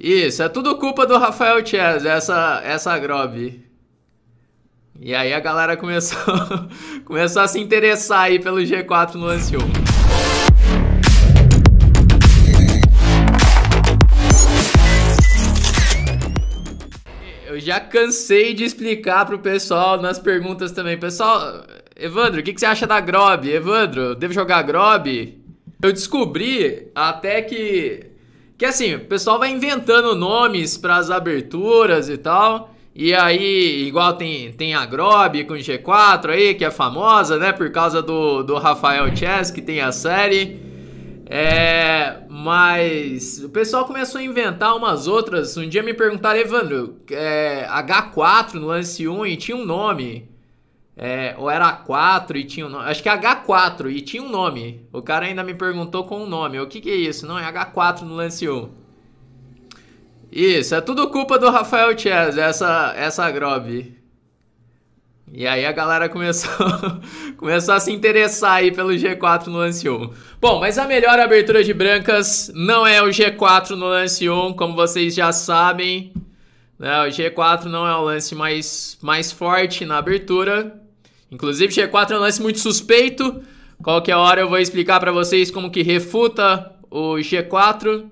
Isso, é tudo culpa do Rafael Chaz, essa, essa grob. E aí a galera começou, começou a se interessar aí pelo G4 no lance 1. Eu já cansei de explicar pro pessoal nas perguntas também. Pessoal, Evandro, o que, que, você acha da Grob? Evandro, devo jogar Grob? Eu descobri até que que assim, o pessoal vai inventando nomes para as aberturas e tal. E aí, igual tem, tem a Grob com G4 aí, que é famosa, né? Por causa do, do Rafael Chess, que tem a série. É, mas o pessoal começou a inventar umas outras. Um dia me perguntaram, Evandro, é, H4 no lance 1 e tinha um nome. É, ou era A4 e tinha um nome. Acho que é H4 e tinha um nome. O cara ainda me perguntou com o um nome. O que, que é isso? Não, é H4 no lance 1. Isso, é tudo culpa do Rafael Chaz, essa, essa grob. E aí a galera começou, começou a se interessar aí pelo G4 no lance 1. Bom, mas a melhor abertura de brancas não é o G4 no lance 1, como vocês já sabem. Né? O G4 não é o lance mais, mais forte na abertura. Inclusive, G4 é um lance muito suspeito. Qualquer hora eu vou explicar para vocês como que refuta o G4.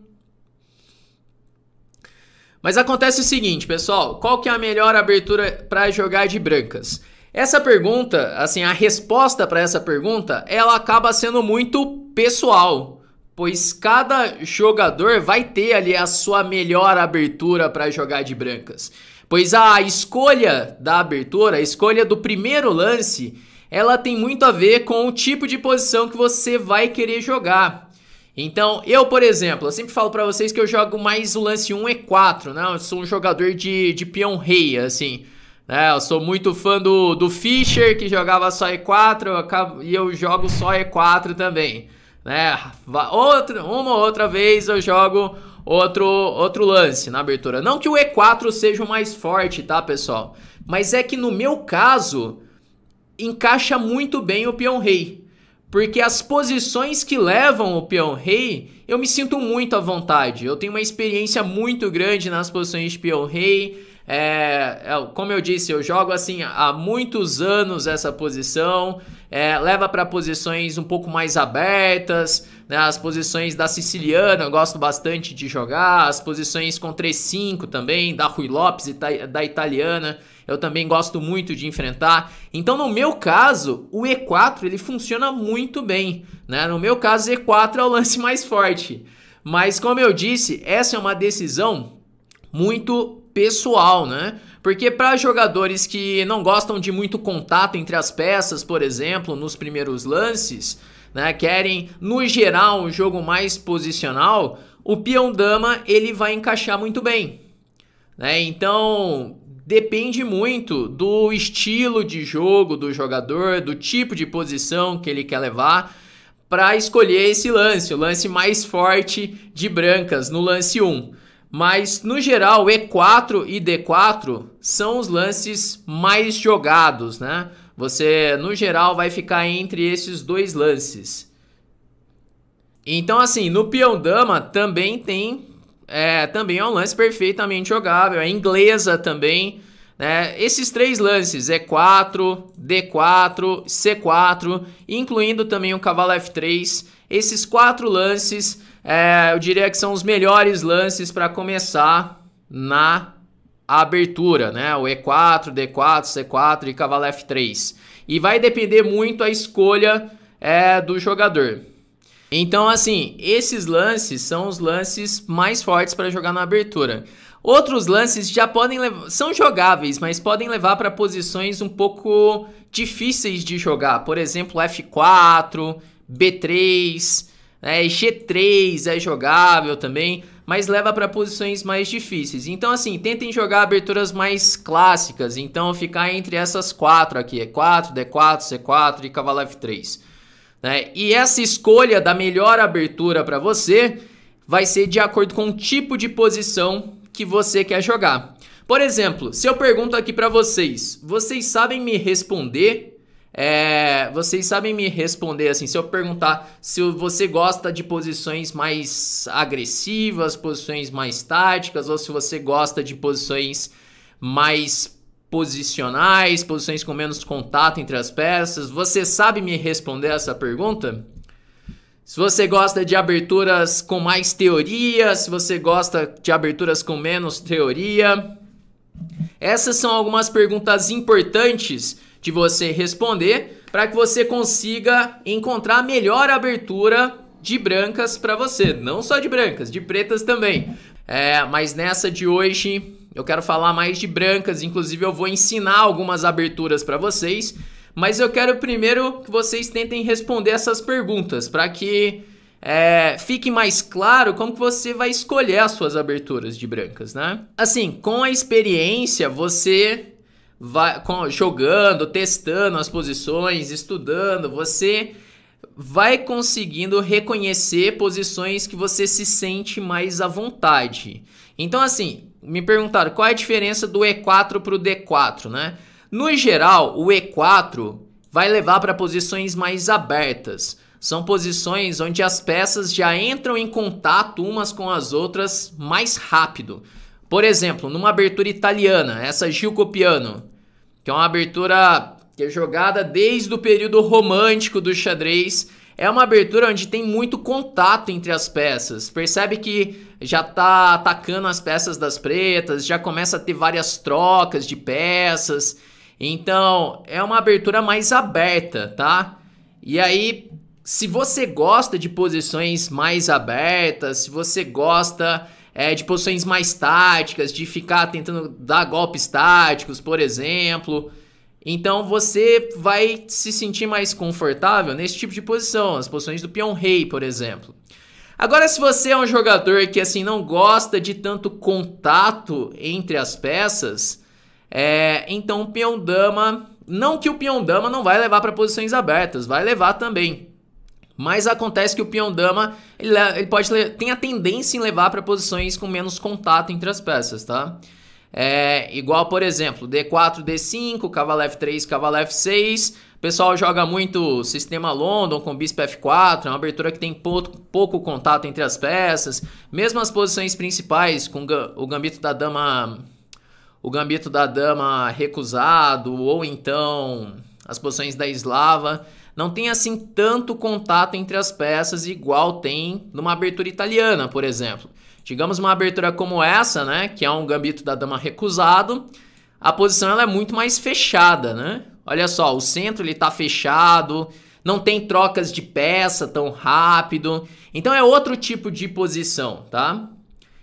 Mas acontece o seguinte, pessoal, qual que é a melhor abertura para jogar de brancas? Essa pergunta, assim, a resposta para essa pergunta, ela acaba sendo muito pessoal, pois cada jogador vai ter ali a sua melhor abertura para jogar de brancas pois a escolha da abertura, a escolha do primeiro lance, ela tem muito a ver com o tipo de posição que você vai querer jogar. Então, eu, por exemplo, eu sempre falo para vocês que eu jogo mais o lance 1 e 4, né? Eu sou um jogador de, de peão rei, assim. Né? Eu sou muito fã do, do Fischer, que jogava só E4, eu acabo, e eu jogo só E4 também. Né? Outra, uma ou outra vez eu jogo outro, outro lance na abertura. Não que o E4 seja o mais forte, tá, pessoal? Mas é que no meu caso, encaixa muito bem o peão rei. Porque as posições que levam o peão rei, eu me sinto muito à vontade. Eu tenho uma experiência muito grande nas posições de peão rei. É, é, como eu disse, eu jogo assim há muitos anos essa posição. É, leva para posições um pouco mais abertas, né? as posições da siciliana eu gosto bastante de jogar, as posições com 3-5 também, da Rui Lopes, da italiana, eu também gosto muito de enfrentar. Então, no meu caso, o E4 ele funciona muito bem. Né? No meu caso, E4 é o lance mais forte. Mas, como eu disse, essa é uma decisão muito pessoal, né? Porque para jogadores que não gostam de muito contato entre as peças, por exemplo, nos primeiros lances, né, querem no geral um jogo mais posicional, o peão dama ele vai encaixar muito bem, né? Então depende muito do estilo de jogo do jogador, do tipo de posição que ele quer levar para escolher esse lance, o lance mais forte de brancas no lance 1. Mas no geral, E4 e D4 são os lances mais jogados, né? Você no geral vai ficar entre esses dois lances. Então assim, no peão dama também tem é, também é um lance perfeitamente jogável, a inglesa também, né? Esses três lances, E4, D4, C4, incluindo também o cavalo F3, esses quatro lances é, eu diria que são os melhores lances para começar na abertura, né? O E4, D4, C4 e cavalo F3. E vai depender muito a escolha é, do jogador. Então, assim, esses lances são os lances mais fortes para jogar na abertura. Outros lances já podem levar, são jogáveis, mas podem levar para posições um pouco difíceis de jogar. Por exemplo, F4, B3. É, né? G3 é jogável também, mas leva para posições mais difíceis. Então, assim, tentem jogar aberturas mais clássicas. Então, ficar entre essas quatro aqui: E4, D4, C4 e cavalo F3. Né? E essa escolha da melhor abertura para você vai ser de acordo com o tipo de posição que você quer jogar. Por exemplo, se eu pergunto aqui para vocês, vocês sabem me responder é, vocês sabem me responder assim, se eu perguntar se você gosta de posições mais agressivas, posições mais táticas, ou se você gosta de posições mais posicionais, posições com menos contato entre as peças. Você sabe me responder essa pergunta? Se você gosta de aberturas com mais teoria, se você gosta de aberturas com menos teoria. Essas são algumas perguntas importantes de você responder para que você consiga encontrar a melhor abertura de brancas para você. Não só de brancas, de pretas também. É, mas nessa de hoje eu quero falar mais de brancas, inclusive eu vou ensinar algumas aberturas para vocês. Mas eu quero primeiro que vocês tentem responder essas perguntas para que é, fique mais claro como que você vai escolher as suas aberturas de brancas, né? Assim, com a experiência, você vai, com, jogando, testando as posições, estudando, você vai conseguindo reconhecer posições que você se sente mais à vontade. Então, assim, me perguntaram qual é a diferença do E4 para o D4, né? No geral, o E4 vai levar para posições mais abertas. São posições onde as peças já entram em contato umas com as outras mais rápido. Por exemplo, numa abertura italiana, essa Gil Copiano, que é uma abertura que é jogada desde o período romântico do xadrez, é uma abertura onde tem muito contato entre as peças. Percebe que já tá atacando as peças das pretas, já começa a ter várias trocas de peças. Então, é uma abertura mais aberta, tá? E aí, se você gosta de posições mais abertas, se você gosta é, de posições mais táticas, de ficar tentando dar golpes táticos, por exemplo. Então você vai se sentir mais confortável nesse tipo de posição, as posições do peão rei, por exemplo. Agora, se você é um jogador que assim não gosta de tanto contato entre as peças, é, então o peão dama, não que o peão dama não vai levar para posições abertas, vai levar também. Mas acontece que o peão dama, ele, ele pode tem a tendência em levar para posições com menos contato entre as peças, tá? É, igual, por exemplo, D4, D5, cavalo F3, cavalo F6. O pessoal joga muito sistema London com bispo F4, é uma abertura que tem pouco, pouco contato entre as peças. Mesmo as posições principais, com o gambito da dama o gambito da dama recusado, ou então as posições da eslava não tem assim tanto contato entre as peças igual tem numa abertura italiana, por exemplo. Digamos uma abertura como essa, né, que é um gambito da dama recusado, a posição ela é muito mais fechada, né? Olha só, o centro ele tá fechado, não tem trocas de peça tão rápido. Então é outro tipo de posição, tá?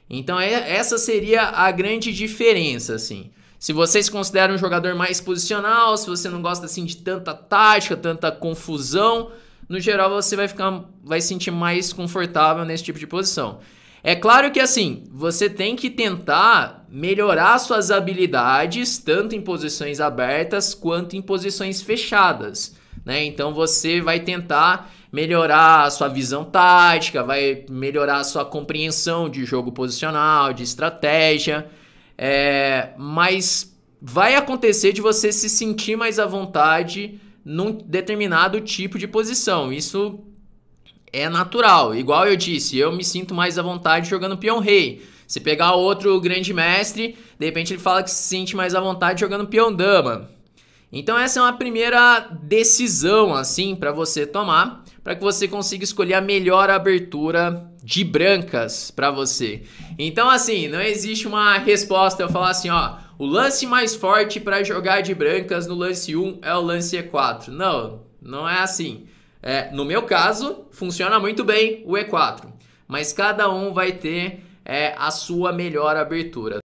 Então é, essa seria a grande diferença, assim. Se você se considera um jogador mais posicional, se você não gosta assim de tanta tática, tanta confusão, no geral você vai ficar vai sentir mais confortável nesse tipo de posição. É claro que assim, você tem que tentar melhorar suas habilidades, tanto em posições abertas quanto em posições fechadas, né? Então você vai tentar melhorar a sua visão tática, vai melhorar a sua compreensão de jogo posicional, de estratégia. É, mas vai acontecer de você se sentir mais à vontade num determinado tipo de posição. Isso é natural. Igual eu disse, eu me sinto mais à vontade jogando peão rei. Se pegar outro grande mestre, de repente ele fala que se sente mais à vontade jogando peão dama. Então essa é uma primeira decisão assim para você tomar para que você consiga escolher a melhor abertura de brancas para você. Então assim, não existe uma resposta eu falar assim, ó, o lance mais forte para jogar de brancas no lance 1 é o lance E4. Não, não é assim. É, no meu caso, funciona muito bem o E4, mas cada um vai ter é, a sua melhor abertura.